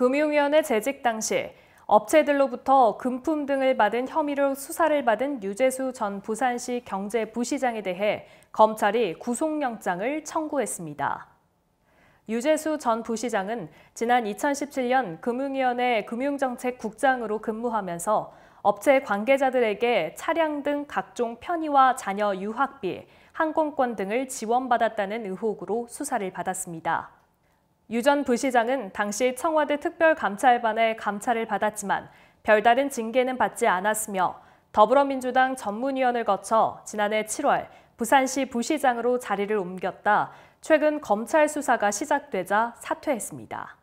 금융위원회 재직 당시 업체들로부터 금품 등을 받은 혐의로 수사를 받은 유재수 전 부산시 경제부시장에 대해 검찰이 구속영장을 청구했습니다. 유재수 전 부시장은 지난 2017년 금융위원회 금융정책국장으로 근무하면서 업체 관계자들에게 차량 등 각종 편의와 자녀 유학비, 항공권 등을 지원받았다는 의혹으로 수사를 받았습니다. 유전 부시장은 당시 청와대 특별감찰반의 감찰을 받았지만 별다른 징계는 받지 않았으며 더불어민주당 전문위원을 거쳐 지난해 7월 부산시 부시장으로 자리를 옮겼다 최근 검찰 수사가 시작되자 사퇴했습니다.